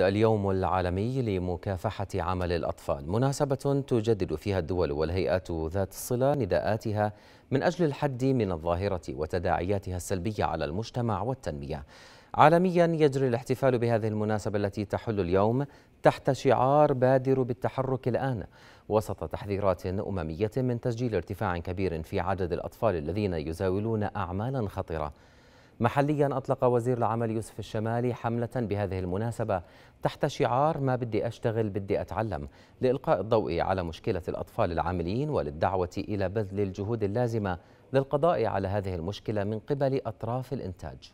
اليوم العالمي لمكافحة عمل الأطفال مناسبة تجدد فيها الدول والهيئات ذات الصلة نداءاتها من أجل الحد من الظاهرة وتداعياتها السلبية على المجتمع والتنمية عالميا يجري الاحتفال بهذه المناسبة التي تحل اليوم تحت شعار بادروا بالتحرك الآن وسط تحذيرات أممية من تسجيل ارتفاع كبير في عدد الأطفال الذين يزاولون أعمالا خطرة محليا أطلق وزير العمل يوسف الشمالي حملة بهذه المناسبة تحت شعار ما بدي أشتغل بدي أتعلم لإلقاء الضوء على مشكلة الأطفال العاملين وللدعوة إلى بذل الجهود اللازمة للقضاء على هذه المشكلة من قبل أطراف الإنتاج